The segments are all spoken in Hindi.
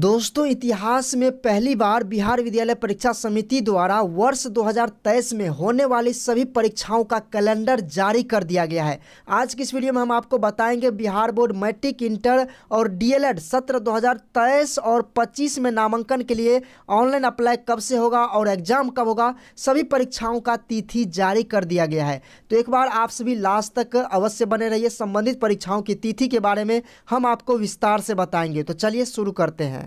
दोस्तों इतिहास में पहली बार बिहार विद्यालय परीक्षा समिति द्वारा वर्ष 2023 में होने वाली सभी परीक्षाओं का कैलेंडर जारी कर दिया गया है आज की इस वीडियो में हम आपको बताएंगे बिहार बोर्ड मैट्रिक इंटर और डीएलएड सत्र 2023 और 25 में नामांकन के लिए ऑनलाइन अप्लाई कब से होगा और एग्जाम कब होगा सभी परीक्षाओं का तिथि जारी कर दिया गया है तो एक बार आप सभी लास्ट तक अवश्य बने रहिए संबंधित परीक्षाओं की तिथि के बारे में हम आपको विस्तार से बताएंगे तो चलिए शुरू करते हैं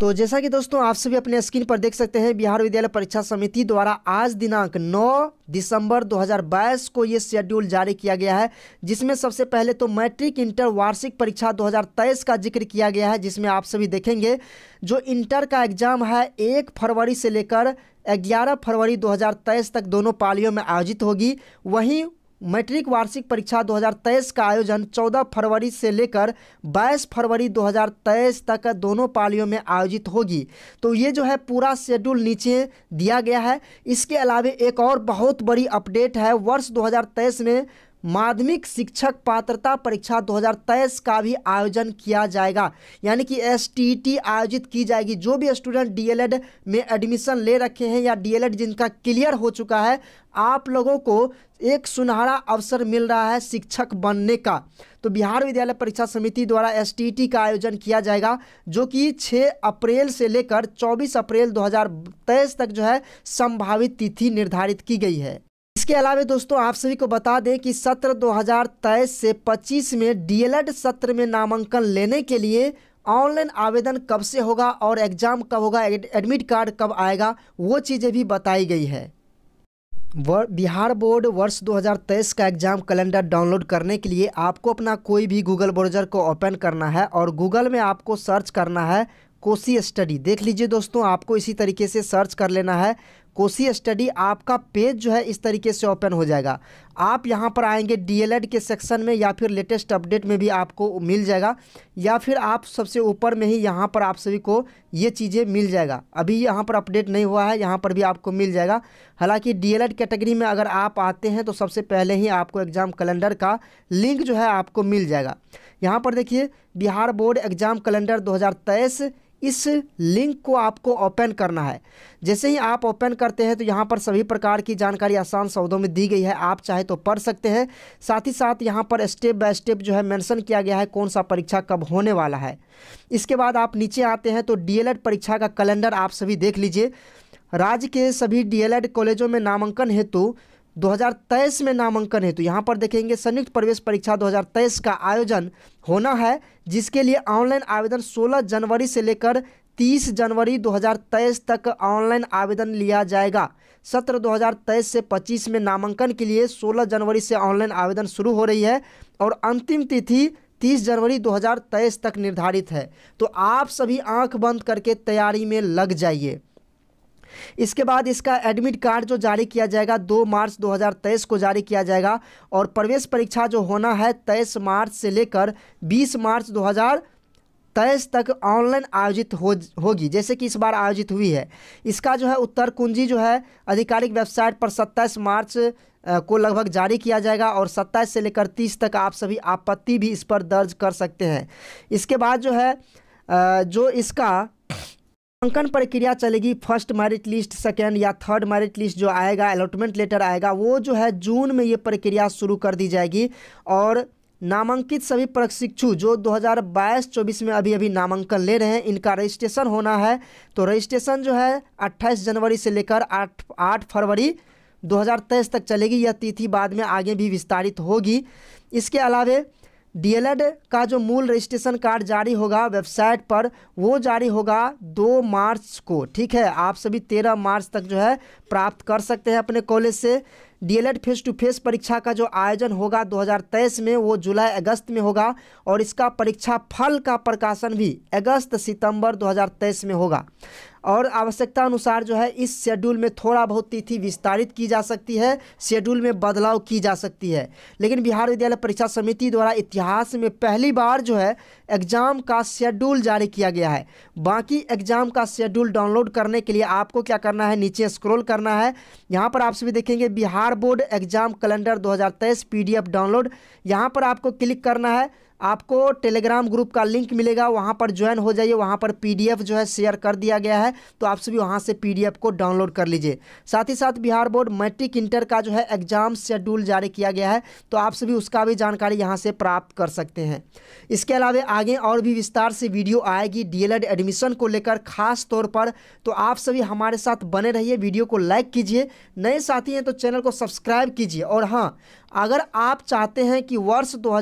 तो जैसा कि दोस्तों आप सभी अपने स्क्रीन पर देख सकते हैं बिहार विद्यालय परीक्षा समिति द्वारा आज दिनांक 9 दिसंबर 2022 को ये शेड्यूल जारी किया गया है जिसमें सबसे पहले तो मैट्रिक इंटर वार्षिक परीक्षा 2023 का जिक्र किया गया है जिसमें आप सभी देखेंगे जो इंटर का एग्ज़ाम है एक फरवरी से लेकर 11 फरवरी 2023 तक दोनों पालियों में आयोजित होगी वहीं मैट्रिक वार्षिक परीक्षा 2023 का आयोजन 14 फरवरी से लेकर 22 फरवरी 2023 तक दोनों पालियों में आयोजित होगी तो ये जो है पूरा शेड्यूल नीचे दिया गया है इसके अलावा एक और बहुत बड़ी अपडेट है वर्ष 2023 में माध्यमिक शिक्षक पात्रता परीक्षा 2023 का भी आयोजन किया जाएगा यानी कि एस e आयोजित की जाएगी जो भी स्टूडेंट डीएलएड में एडमिशन ले रखे हैं या डीएलएड जिनका क्लियर हो चुका है आप लोगों को एक सुनहरा अवसर मिल रहा है शिक्षक बनने का तो बिहार विद्यालय परीक्षा समिति द्वारा एस का आयोजन किया जाएगा जो कि 6 अप्रैल से लेकर 24 अप्रैल 2023 तक जो है संभावित तिथि निर्धारित की गई है इसके अलावा दोस्तों आप सभी को बता दें कि सत्र 2023 से 25 में डीएलएड सत्र में नामांकन लेने के लिए ऑनलाइन आवेदन कब से होगा और एग्ज़ाम कब होगा एडमिट कार्ड कब आएगा वो चीज़ें भी बताई गई है बिहार बोर्ड वर्ष 2023 का एग्ज़ाम कैलेंडर डाउनलोड करने के लिए आपको अपना कोई भी गूगल ब्राउज़र को ओपन करना है और गूगल में आपको सर्च करना है कोसी स्टडी देख लीजिए दोस्तों आपको इसी तरीके से सर्च कर लेना है कोसी स्टडी आपका पेज जो है इस तरीके से ओपन हो जाएगा आप यहाँ पर आएंगे डीएलएड के सेक्शन में या फिर लेटेस्ट अपडेट में भी आपको मिल जाएगा या फिर आप सबसे ऊपर में ही यहाँ पर आप सभी को ये चीज़ें मिल जाएगा अभी यहाँ पर अपडेट नहीं हुआ है यहाँ पर भी आपको मिल जाएगा हालांकि डीएलएड कैटेगरी में अगर आप आते हैं तो सबसे पहले ही आपको एग्ज़ाम कैलेंडर का लिंक जो है आपको मिल जाएगा यहाँ पर देखिए बिहार बोर्ड एग्ज़ाम कैलेंडर दो इस लिंक को आपको ओपन करना है जैसे ही आप ओपन करते हैं तो यहाँ पर सभी प्रकार की जानकारी आसान शब्दों में दी गई है आप चाहे तो पढ़ सकते हैं साथ ही साथ यहाँ पर स्टेप बाय स्टेप जो है मेंशन किया गया है कौन सा परीक्षा कब होने वाला है इसके बाद आप नीचे आते हैं तो डी परीक्षा का कैलेंडर आप सभी देख लीजिए राज्य के सभी डी कॉलेजों में नामांकन हेतु तो 2023 में नामांकन है तो यहाँ पर देखेंगे संयुक्त प्रवेश परीक्षा 2023 का आयोजन होना है जिसके लिए ऑनलाइन आवेदन 16 जनवरी से लेकर 30 जनवरी 2023 तक ऑनलाइन आवेदन लिया जाएगा सत्र 2023 से 25 में नामांकन के लिए 16 जनवरी से ऑनलाइन आवेदन शुरू हो रही है और अंतिम तिथि 30 जनवरी 2023 तक निर्धारित है तो आप सभी आंख बंद करके तैयारी में लग जाइए इसके बाद इसका एडमिट कार्ड जो जारी किया जाएगा दो मार्च 2023 को जारी किया जाएगा और प्रवेश परीक्षा जो होना है तेईस मार्च से लेकर बीस मार्च दो तेईस तक ऑनलाइन आयोजित हो होगी जैसे कि इस बार आयोजित हुई है इसका जो है उत्तर कुंजी जो है आधिकारिक वेबसाइट पर 27 मार्च को लगभग जारी किया जाएगा और 27 से लेकर 30 तक आप सभी आपत्ति भी इस पर दर्ज कर सकते हैं इसके बाद जो है जो इसका अंकन प्रक्रिया चलेगी फर्स्ट मेरिट लिस्ट सेकेंड या थर्ड मेरिट लिस्ट जो आएगा अलॉटमेंट लेटर आएगा वो जो है जून में ये प्रक्रिया शुरू कर दी जाएगी और नामांकित सभी प्रशिक्षु जो 2022-24 में अभी अभी नामांकन ले रहे हैं इनका रजिस्ट्रेशन होना है तो रजिस्ट्रेशन जो है 28 जनवरी से लेकर 8 8 फरवरी 2023 तक चलेगी यह तिथि बाद में आगे भी विस्तारित होगी इसके अलावे डीएलएड का जो मूल रजिस्ट्रेशन कार्ड जारी होगा वेबसाइट पर वो जारी होगा दो मार्च को ठीक है आप सभी तेरह मार्च तक जो है प्राप्त कर सकते हैं अपने कॉलेज से डीएलएड फेस टू फेस परीक्षा का जो आयोजन होगा 2023 में वो जुलाई अगस्त में होगा और इसका परीक्षा फल का प्रकाशन भी अगस्त सितंबर 2023 में होगा और आवश्यकता अनुसार जो है इस शेड्यूल में थोड़ा बहुत तिथि विस्तारित की जा सकती है शेड्यूल में बदलाव की जा सकती है लेकिन बिहार विद्यालय परीक्षा समिति द्वारा इतिहास में पहली बार जो है एग्ज़ाम का शेड्यूल जारी किया गया है बाकी एग्ज़ाम का शेड्यूल डाउनलोड करने के लिए आपको क्या करना है नीचे स्क्रोल करना है यहाँ पर आप सभी देखेंगे बिहार बोर्ड एग्ज़ाम कैलेंडर दो हज़ार डाउनलोड यहाँ पर आपको क्लिक करना है आपको टेलीग्राम ग्रुप का लिंक मिलेगा वहाँ पर ज्वाइन हो जाइए वहाँ पर पीडीएफ जो है शेयर कर दिया गया है तो आप सभी वहाँ से पीडीएफ को डाउनलोड कर लीजिए साथ ही साथ बिहार बोर्ड मैट्रिक इंटर का जो है एग्जाम शेड्यूल जारी किया गया है तो आप सभी उसका भी जानकारी यहाँ से प्राप्त कर सकते हैं इसके अलावा आगे और भी विस्तार से वीडियो आएगी डी एडमिशन को लेकर खास तौर पर तो आप सभी हमारे साथ बने रहिए वीडियो को लाइक कीजिए नए साथी हैं तो चैनल को सब्सक्राइब कीजिए और हाँ अगर आप चाहते हैं कि वर्ष दो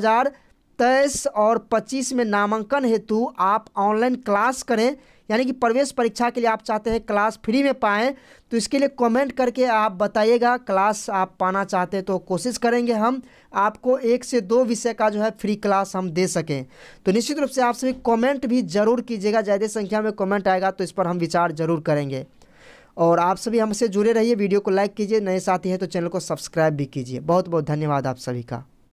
तेईस और पच्चीस में नामांकन हेतु आप ऑनलाइन क्लास करें यानी कि प्रवेश परीक्षा के लिए आप चाहते हैं क्लास फ्री में पाएँ तो इसके लिए कमेंट करके आप बताइएगा क्लास आप पाना चाहते हैं तो कोशिश करेंगे हम आपको एक से दो विषय का जो है फ्री क्लास हम दे सकें तो निश्चित रूप से आप सभी कमेंट भी ज़रूर कीजिएगा ज़्यादा संख्या में कमेंट आएगा तो इस पर हम विचार ज़रूर करेंगे और आप सभी हमसे जुड़े रहिए वीडियो को लाइक कीजिए नए साथी हैं तो चैनल को सब्सक्राइब भी कीजिए बहुत बहुत धन्यवाद आप सभी का